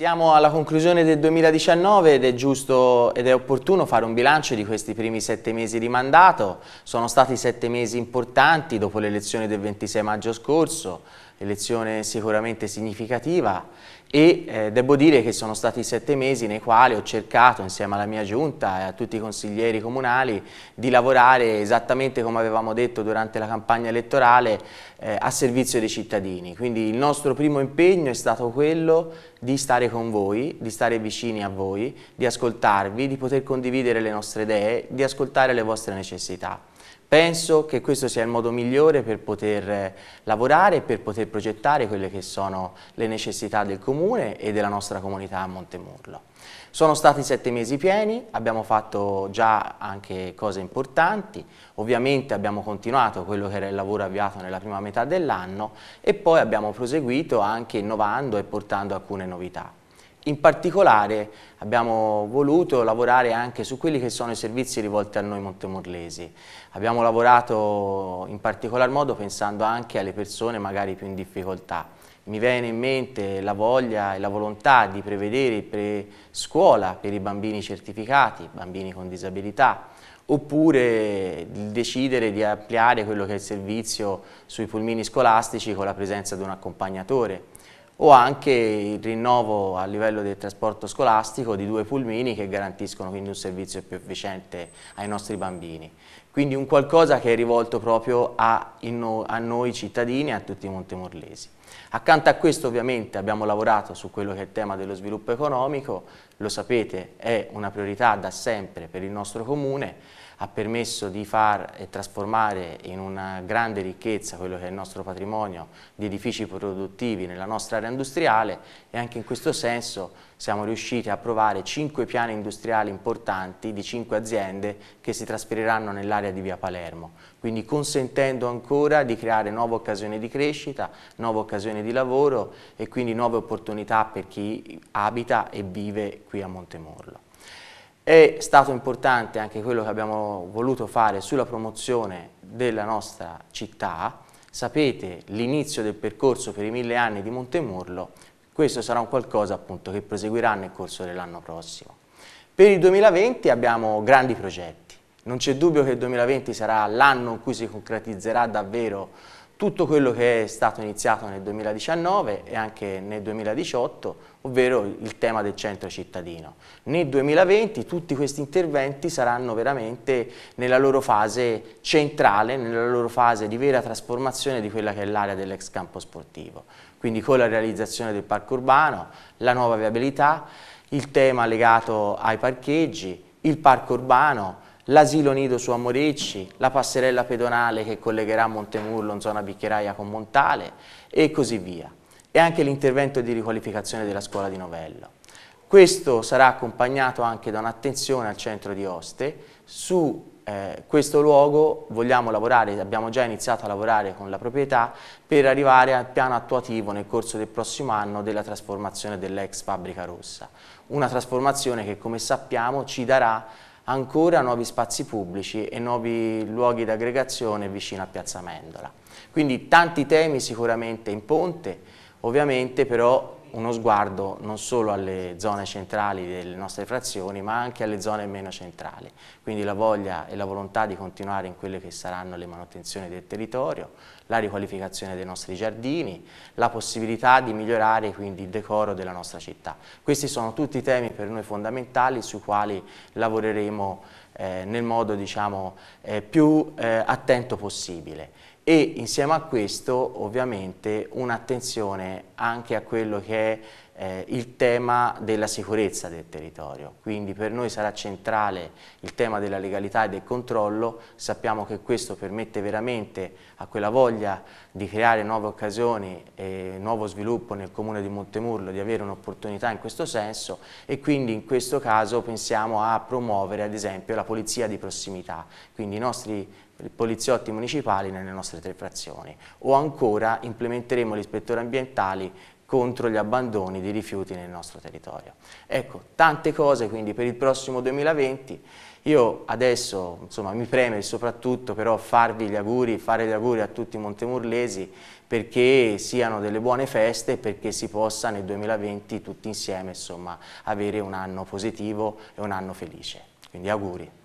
Siamo alla conclusione del 2019 ed è giusto ed è opportuno fare un bilancio di questi primi sette mesi di mandato. Sono stati sette mesi importanti dopo l'elezione del 26 maggio scorso, elezione sicuramente significativa e eh, devo dire che sono stati sette mesi nei quali ho cercato insieme alla mia giunta e a tutti i consiglieri comunali di lavorare esattamente come avevamo detto durante la campagna elettorale eh, a servizio dei cittadini. Quindi il nostro primo impegno è stato quello di stare con voi, di stare vicini a voi, di ascoltarvi, di poter condividere le nostre idee, di ascoltare le vostre necessità. Penso che questo sia il modo migliore per poter eh, lavorare e per poter progettare quelle che sono le necessità del Comune e della nostra comunità a Montemurlo. Sono stati sette mesi pieni, abbiamo fatto già anche cose importanti, ovviamente abbiamo continuato quello che era il lavoro avviato nella prima metà dell'anno e poi abbiamo proseguito anche innovando e portando alcune novità. In particolare abbiamo voluto lavorare anche su quelli che sono i servizi rivolti a noi montemorlesi. Abbiamo lavorato in particolar modo pensando anche alle persone magari più in difficoltà. Mi viene in mente la voglia e la volontà di prevedere pre-scuola per i bambini certificati, bambini con disabilità, oppure di decidere di ampliare quello che è il servizio sui pulmini scolastici con la presenza di un accompagnatore o anche il rinnovo a livello del trasporto scolastico di due pulmini che garantiscono quindi un servizio più efficiente ai nostri bambini. Quindi un qualcosa che è rivolto proprio a, a noi cittadini e a tutti i montemorlesi. Accanto a questo ovviamente abbiamo lavorato su quello che è il tema dello sviluppo economico, lo sapete è una priorità da sempre per il nostro comune, ha permesso di far e trasformare in una grande ricchezza quello che è il nostro patrimonio di edifici produttivi nella nostra area industriale e anche in questo senso siamo riusciti a approvare cinque piani industriali importanti di cinque aziende che si trasferiranno nell'area di via Palermo, quindi consentendo ancora di creare nuove occasioni di crescita, nuove occasioni occasioni di lavoro e quindi nuove opportunità per chi abita e vive qui a Montemorlo. È stato importante anche quello che abbiamo voluto fare sulla promozione della nostra città. Sapete l'inizio del percorso per i mille anni di Montemurlo, questo sarà un qualcosa appunto che proseguirà nel corso dell'anno prossimo. Per il 2020 abbiamo grandi progetti, non c'è dubbio che il 2020 sarà l'anno in cui si concretizzerà davvero tutto quello che è stato iniziato nel 2019 e anche nel 2018, ovvero il tema del centro cittadino. Nel 2020 tutti questi interventi saranno veramente nella loro fase centrale, nella loro fase di vera trasformazione di quella che è l'area dell'ex campo sportivo. Quindi con la realizzazione del parco urbano, la nuova viabilità, il tema legato ai parcheggi, il parco urbano, l'asilo nido su Amorecci, la passerella pedonale che collegherà Montemurlo in zona Bicchieraia con Montale e così via. E anche l'intervento di riqualificazione della scuola di Novello. Questo sarà accompagnato anche da un'attenzione al centro di Oste. Su eh, questo luogo vogliamo lavorare, abbiamo già iniziato a lavorare con la proprietà per arrivare al piano attuativo nel corso del prossimo anno della trasformazione dell'ex fabbrica rossa. Una trasformazione che come sappiamo ci darà ancora nuovi spazi pubblici e nuovi luoghi di aggregazione vicino a Piazza Mendola. Quindi tanti temi sicuramente in ponte, ovviamente però uno sguardo non solo alle zone centrali delle nostre frazioni ma anche alle zone meno centrali, quindi la voglia e la volontà di continuare in quelle che saranno le manutenzioni del territorio, la riqualificazione dei nostri giardini, la possibilità di migliorare quindi il decoro della nostra città. Questi sono tutti temi per noi fondamentali sui quali lavoreremo eh, nel modo diciamo, eh, più eh, attento possibile e insieme a questo ovviamente un'attenzione anche a quello che è eh, il tema della sicurezza del territorio, quindi per noi sarà centrale il tema della legalità e del controllo, sappiamo che questo permette veramente a quella voglia di creare nuove occasioni e nuovo sviluppo nel comune di Montemurlo, di avere un'opportunità in questo senso e quindi in questo caso pensiamo a promuovere ad esempio la polizia di prossimità, quindi i nostri poliziotti municipali nelle nostre sulle tre frazioni o ancora implementeremo gli ispettori ambientali contro gli abbandoni di rifiuti nel nostro territorio. Ecco, tante cose quindi per il prossimo 2020. Io adesso insomma, mi preme soprattutto però farvi gli auguri, fare gli auguri a tutti i montemurlesi perché siano delle buone feste e perché si possa nel 2020 tutti insieme insomma, avere un anno positivo e un anno felice. Quindi auguri.